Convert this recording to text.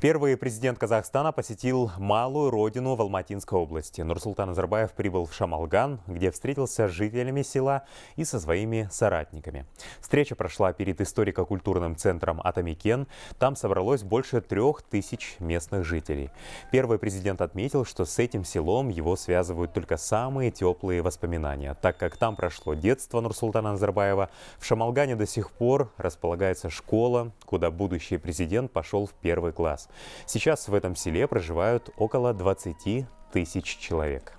Первый президент Казахстана посетил малую родину в Алматинской области. Нурсултан Назарбаев прибыл в Шамалган, где встретился с жителями села и со своими соратниками. Встреча прошла перед историко-культурным центром «Атамикен». Там собралось больше трех тысяч местных жителей. Первый президент отметил, что с этим селом его связывают только самые теплые воспоминания, так как там прошло детство Нурсултана Назарбаева. В Шамалгане до сих пор располагается школа, куда будущий президент пошел в первый класс. Сейчас в этом селе проживают около 20 тысяч человек.